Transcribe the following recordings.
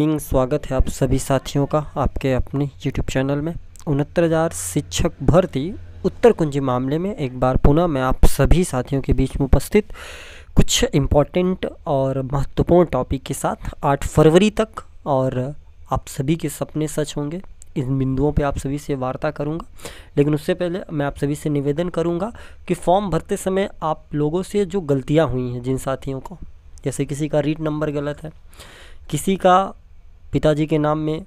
इंग स्वागत है आप सभी साथियों का आपके अपने यूट्यूब चैनल में उनहत्तर हज़ार शिक्षक भर्ती उत्तर कुंजी मामले में एक बार पुनः मैं आप सभी साथियों के बीच में उपस्थित कुछ इम्पॉर्टेंट और महत्वपूर्ण टॉपिक के साथ 8 फरवरी तक और आप सभी के सपने सच होंगे इन बिंदुओं पे आप सभी से वार्ता करूंगा लेकिन उससे पहले मैं आप सभी से निवेदन करूँगा कि फॉर्म भरते समय आप लोगों से जो गलतियाँ हुई हैं जिन साथियों को जैसे किसी का रीट नंबर गलत है किसी का पिताजी के नाम में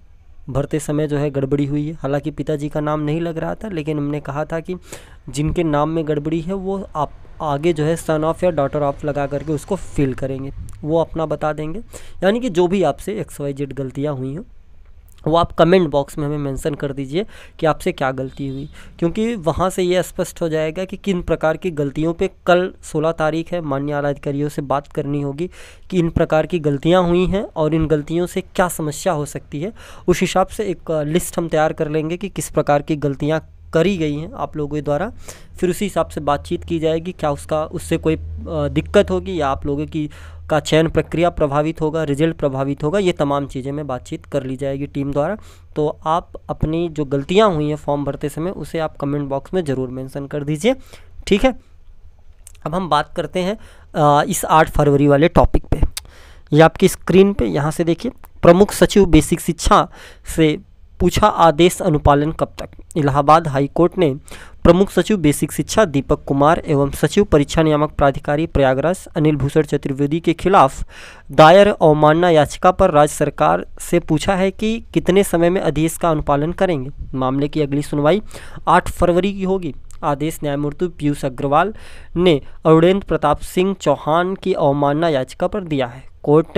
भरते समय जो है गड़बड़ी हुई है हालांकि पिताजी का नाम नहीं लग रहा था लेकिन हमने कहा था कि जिनके नाम में गड़बड़ी है वो आप आगे जो है सन ऑफ या डॉटर ऑफ लगा करके उसको फिल करेंगे वो अपना बता देंगे यानी कि जो भी आपसे एक्स वाई जेड गलतियाँ हुई हैं वो आप कमेंट बॉक्स में हमें मेंशन कर दीजिए कि आपसे क्या गलती हुई क्योंकि वहाँ से ये स्पष्ट हो जाएगा कि किन प्रकार की गलतियों पे कल 16 तारीख है मान्य आला अधिकारियों से बात करनी होगी कि इन प्रकार की गलतियाँ हुई हैं और इन गलतियों से क्या समस्या हो सकती है उस हिसाब से एक लिस्ट हम तैयार कर लेंगे कि किस प्रकार की गलतियाँ करी गई हैं आप लोगों के द्वारा फिर उसी हिसाब से बातचीत की जाएगी क्या उसका उससे कोई दिक्कत होगी या आप लोगों की का चयन प्रक्रिया प्रभावित होगा रिजल्ट प्रभावित होगा ये तमाम चीज़ें में बातचीत कर ली जाएगी टीम द्वारा तो आप अपनी जो गलतियाँ हुई हैं फॉर्म भरते समय उसे आप कमेंट बॉक्स में ज़रूर मेंशन कर दीजिए ठीक है अब हम बात करते हैं आ, इस आठ फरवरी वाले टॉपिक पे ये आपकी स्क्रीन पे यहाँ से देखिए प्रमुख सचिव बेसिक शिक्षा से पूछा आदेश अनुपालन कब तक इलाहाबाद हाई कोर्ट ने प्रमुख सचिव बेसिक शिक्षा दीपक कुमार एवं सचिव परीक्षा नियामक प्राधिकारी प्रयागराज अनिल भूषण चतुर्वेदी के खिलाफ दायर अवमानना याचिका पर राज्य सरकार से पूछा है कि कितने समय में आदेश का अनुपालन करेंगे मामले की अगली सुनवाई 8 फरवरी की होगी आदेश न्यायमूर्ति पीयूष अग्रवाल ने अरुणेंद्र प्रताप सिंह चौहान की अवमानना याचिका पर दिया है कोर्ट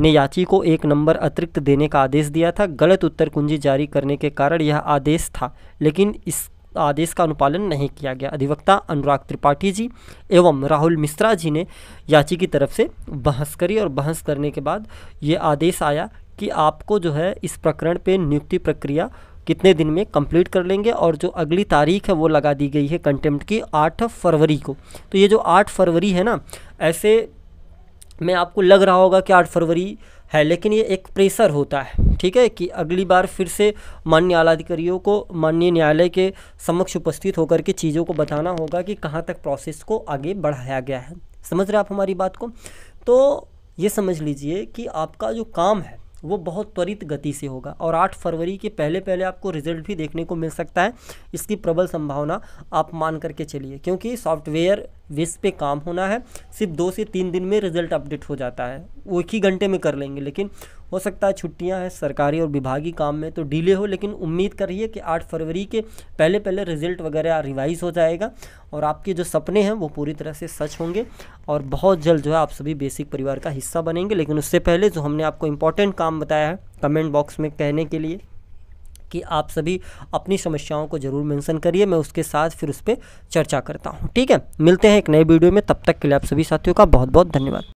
ने याची को एक नंबर अतिरिक्त देने का आदेश दिया था गलत उत्तर कुंजी जारी करने के कारण यह आदेश था लेकिन इस आदेश का अनुपालन नहीं किया गया अधिवक्ता अनुराग त्रिपाठी जी एवं राहुल मिश्रा जी ने याची की तरफ से बहस करी और बहस करने के बाद ये आदेश आया कि आपको जो है इस प्रकरण पे नियुक्ति प्रक्रिया कितने दिन में कंप्लीट कर लेंगे और जो अगली तारीख है वो लगा दी गई है कंटेम्प्ट की आठ फरवरी को तो ये जो आठ फरवरी है ना ऐसे में आपको लग रहा होगा कि आठ फरवरी है लेकिन ये एक प्रेशर होता है ठीक है कि अगली बार फिर से माननीय आलाधिकारियों को माननीय न्यायालय के समक्ष उपस्थित होकर के चीज़ों को बताना होगा कि कहाँ तक प्रोसेस को आगे बढ़ाया गया है समझ रहे आप हमारी बात को तो ये समझ लीजिए कि आपका जो काम है वो बहुत त्वरित गति से होगा और 8 फरवरी के पहले पहले आपको रिजल्ट भी देखने को मिल सकता है इसकी प्रबल संभावना आप मान करके चलिए क्योंकि सॉफ्टवेयर बेस पे काम होना है सिर्फ दो से तीन दिन में रिजल्ट अपडेट हो जाता है वो एक ही घंटे में कर लेंगे लेकिन हो सकता है छुट्टियां हैं सरकारी और विभागी काम में तो डिले हो लेकिन उम्मीद करिए कि 8 फरवरी के पहले पहले रिजल्ट वगैरह रिवाइज हो जाएगा और आपके जो सपने हैं वो पूरी तरह से सच होंगे और बहुत जल्द जो है आप सभी बेसिक परिवार का हिस्सा बनेंगे लेकिन उससे पहले जो हमने आपको इम्पोर्टेंट काम बताया है कमेंट बॉक्स में कहने के लिए कि आप सभी अपनी समस्याओं को ज़रूर मेंशन करिए मैं उसके साथ फिर उस पर चर्चा करता हूँ ठीक है मिलते हैं एक नए वीडियो में तब तक के लिए आप सभी साथियों का बहुत बहुत धन्यवाद